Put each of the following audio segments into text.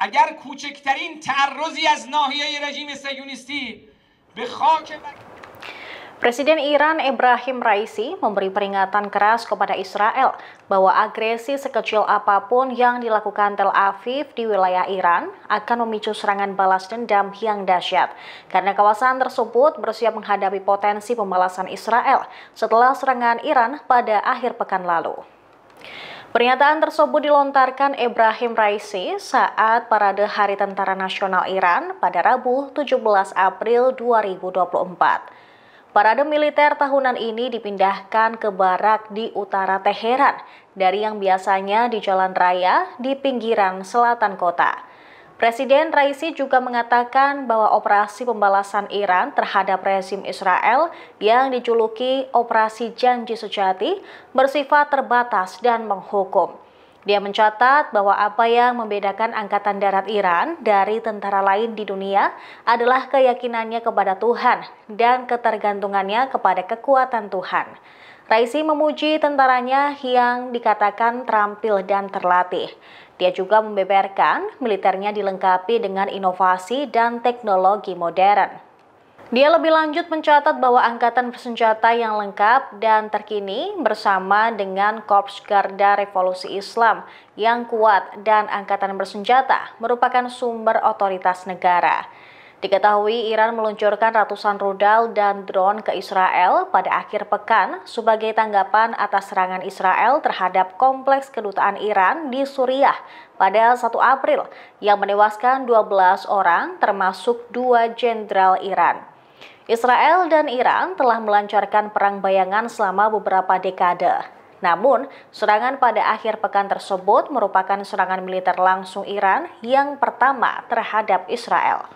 اگر کوچکترین تعرضی از ناحیه رژیم سیونیستی به خاک Presiden Iran Ibrahim Raisi memberi peringatan keras kepada Israel bahwa agresi sekecil apapun yang dilakukan Tel Aviv di wilayah Iran akan memicu serangan balas dendam yang dahsyat karena kawasan tersebut bersiap menghadapi potensi pembalasan Israel setelah serangan Iran pada akhir pekan lalu. Pernyataan tersebut dilontarkan Ibrahim Raisi saat Parade Hari Tentara Nasional Iran pada Rabu 17 April 2024. Parade militer tahunan ini dipindahkan ke barak di utara Teheran dari yang biasanya di jalan raya di pinggiran selatan kota. Presiden Raisi juga mengatakan bahwa operasi pembalasan Iran terhadap rezim Israel yang dijuluki Operasi Janji Sejati bersifat terbatas dan menghukum. Dia mencatat bahwa apa yang membedakan Angkatan Darat Iran dari tentara lain di dunia adalah keyakinannya kepada Tuhan dan ketergantungannya kepada kekuatan Tuhan. Raisi memuji tentaranya yang dikatakan terampil dan terlatih. Dia juga membeberkan militernya dilengkapi dengan inovasi dan teknologi modern. Dia lebih lanjut mencatat bahwa angkatan bersenjata yang lengkap dan terkini bersama dengan Korps Garda Revolusi Islam yang kuat dan angkatan bersenjata merupakan sumber otoritas negara. Diketahui Iran meluncurkan ratusan rudal dan drone ke Israel pada akhir pekan sebagai tanggapan atas serangan Israel terhadap kompleks kedutaan Iran di Suriah pada 1 April yang menewaskan 12 orang termasuk dua jenderal Iran. Israel dan Iran telah melancarkan perang bayangan selama beberapa dekade. Namun, serangan pada akhir pekan tersebut merupakan serangan militer langsung Iran yang pertama terhadap Israel.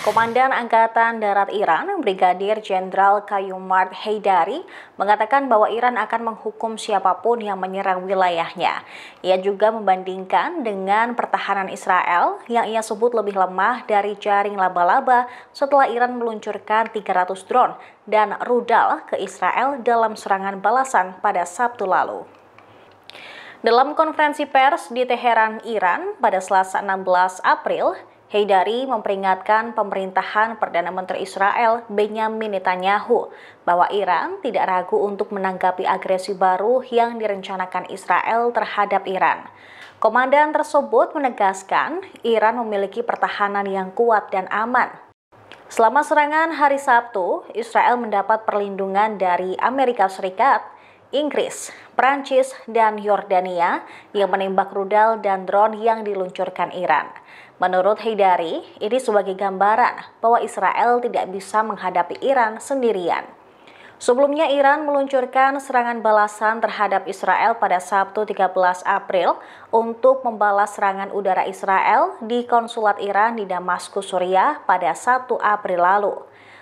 Komandan Angkatan Darat Iran, Brigadir Jenderal Kayumard Heydari, mengatakan bahwa Iran akan menghukum siapapun yang menyerang wilayahnya. Ia juga membandingkan dengan pertahanan Israel yang ia sebut lebih lemah dari jaring laba-laba setelah Iran meluncurkan 300 drone dan rudal ke Israel dalam serangan balasan pada Sabtu lalu. Dalam konferensi pers di Teheran, Iran pada Selasa 16 April, Heidari memperingatkan pemerintahan Perdana Menteri Israel Benjamin Netanyahu bahwa Iran tidak ragu untuk menanggapi agresi baru yang direncanakan Israel terhadap Iran. Komandan tersebut menegaskan Iran memiliki pertahanan yang kuat dan aman Selama serangan hari Sabtu, Israel mendapat perlindungan dari Amerika Serikat Inggris, Prancis, dan Yordania yang menembak rudal dan drone yang diluncurkan Iran. Menurut Heidari, ini sebagai gambaran bahwa Israel tidak bisa menghadapi Iran sendirian. Sebelumnya Iran meluncurkan serangan balasan terhadap Israel pada Sabtu 13 April untuk membalas serangan udara Israel di konsulat Iran di Damaskus, Suriah pada 1 April lalu.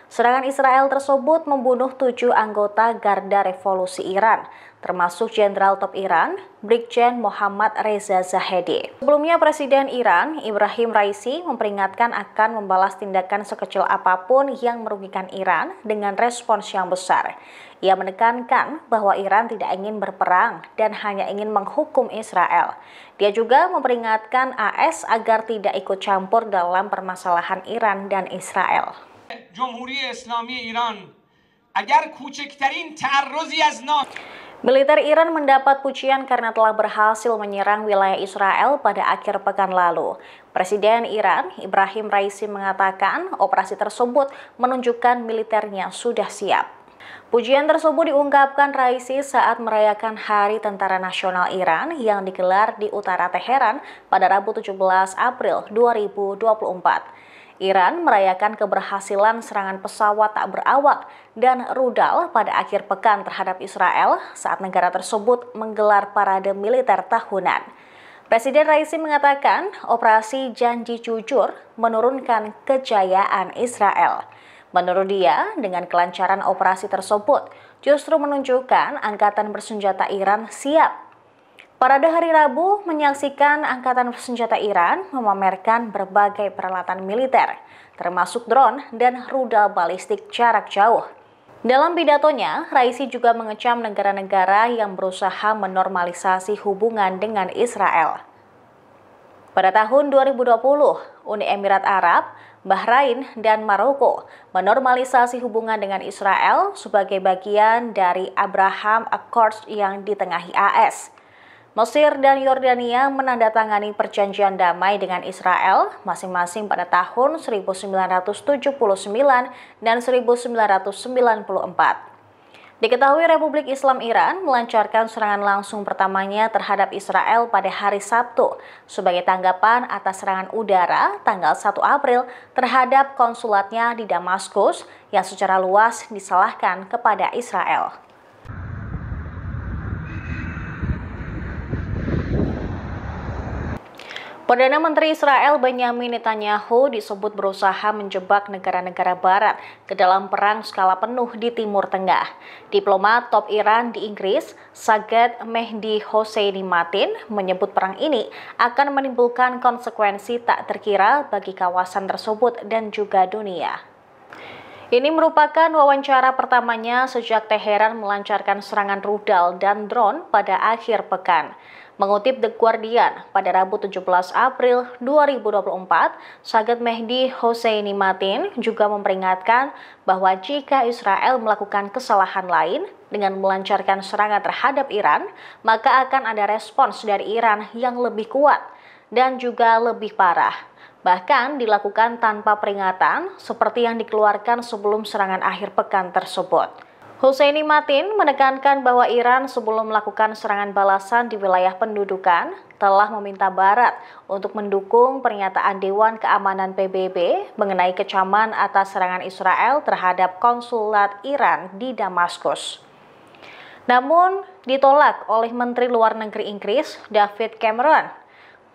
Serangan Israel tersebut membunuh tujuh anggota Garda Revolusi Iran, termasuk Jenderal Top Iran, Brigjen Muhammad Reza Zahedi. Sebelumnya Presiden Iran, Ibrahim Raisi, memperingatkan akan membalas tindakan sekecil apapun yang merugikan Iran dengan respons yang besar. Ia menekankan bahwa Iran tidak ingin berperang dan hanya ingin menghukum Israel. Dia juga memperingatkan AS agar tidak ikut campur dalam permasalahan Iran dan Israel. جمهوری اسلامی ایران اگر کوچکترین تعرضی از نا Militer Iran mendapat pujian karena telah berhasil menyerang wilayah Israel pada akhir pekan lalu. Presiden Iran, Ibrahim Raisi mengatakan operasi tersebut menunjukkan militernya sudah siap. Pujian tersebut diungkapkan Raisi saat merayakan Hari Tentara Nasional Iran yang digelar di utara Teheran pada Rabu 17 April 2024. Iran merayakan keberhasilan serangan pesawat tak berawak dan rudal pada akhir pekan terhadap Israel saat negara tersebut menggelar parade militer tahunan. Presiden Raisi mengatakan operasi janji jujur menurunkan kejayaan Israel. Menurut dia, dengan kelancaran operasi tersebut justru menunjukkan angkatan bersenjata Iran siap Parade hari Rabu menyaksikan Angkatan Senjata Iran memamerkan berbagai peralatan militer, termasuk drone dan rudal balistik jarak jauh. Dalam pidatonya, Raisi juga mengecam negara-negara yang berusaha menormalisasi hubungan dengan Israel. Pada tahun 2020, Uni Emirat Arab, Bahrain, dan Maroko menormalisasi hubungan dengan Israel sebagai bagian dari Abraham Accords yang ditengahi AS. Mesir dan Yordania menandatangani perjanjian damai dengan Israel masing-masing pada tahun 1979 dan 1994. Diketahui Republik Islam Iran melancarkan serangan langsung pertamanya terhadap Israel pada hari Sabtu sebagai tanggapan atas serangan udara tanggal 1 April terhadap konsulatnya di Damaskus yang secara luas disalahkan kepada Israel. Perdana Menteri Israel Benjamin Netanyahu disebut berusaha menjebak negara-negara barat ke dalam perang skala penuh di Timur Tengah. Diplomat top Iran di Inggris, Sagat Mehdi Hosseini Matin, menyebut perang ini akan menimbulkan konsekuensi tak terkira bagi kawasan tersebut dan juga dunia. Ini merupakan wawancara pertamanya sejak Teheran melancarkan serangan rudal dan drone pada akhir pekan. Mengutip The Guardian, pada Rabu 17 April 2024, Saget Mehdi Hosseini Matin juga memperingatkan bahwa jika Israel melakukan kesalahan lain dengan melancarkan serangan terhadap Iran, maka akan ada respons dari Iran yang lebih kuat dan juga lebih parah bahkan dilakukan tanpa peringatan seperti yang dikeluarkan sebelum serangan akhir pekan tersebut. Husseini Matin menekankan bahwa Iran sebelum melakukan serangan balasan di wilayah pendudukan telah meminta Barat untuk mendukung pernyataan Dewan Keamanan PBB mengenai kecaman atas serangan Israel terhadap konsulat Iran di Damaskus. Namun ditolak oleh Menteri Luar Negeri Inggris David Cameron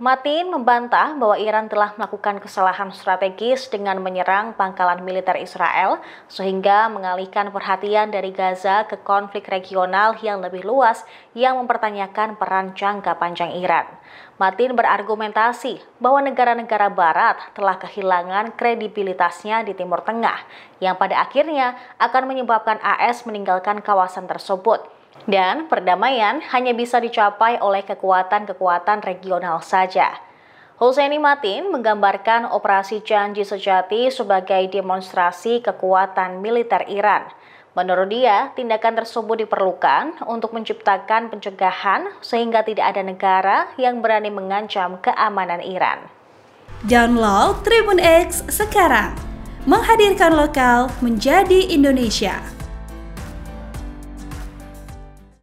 Matin membantah bahwa Iran telah melakukan kesalahan strategis dengan menyerang pangkalan militer Israel sehingga mengalihkan perhatian dari Gaza ke konflik regional yang lebih luas yang mempertanyakan peran jangka panjang Iran. Matin berargumentasi bahwa negara-negara barat telah kehilangan kredibilitasnya di Timur Tengah yang pada akhirnya akan menyebabkan AS meninggalkan kawasan tersebut. Dan perdamaian hanya bisa dicapai oleh kekuatan-kekuatan regional saja. Husseini Matin menggambarkan operasi janji sejati sebagai demonstrasi kekuatan militer Iran. Menurut dia, tindakan tersebut diperlukan untuk menciptakan pencegahan sehingga tidak ada negara yang berani mengancam keamanan Iran. Download Tribun X sekarang, menghadirkan lokal menjadi Indonesia.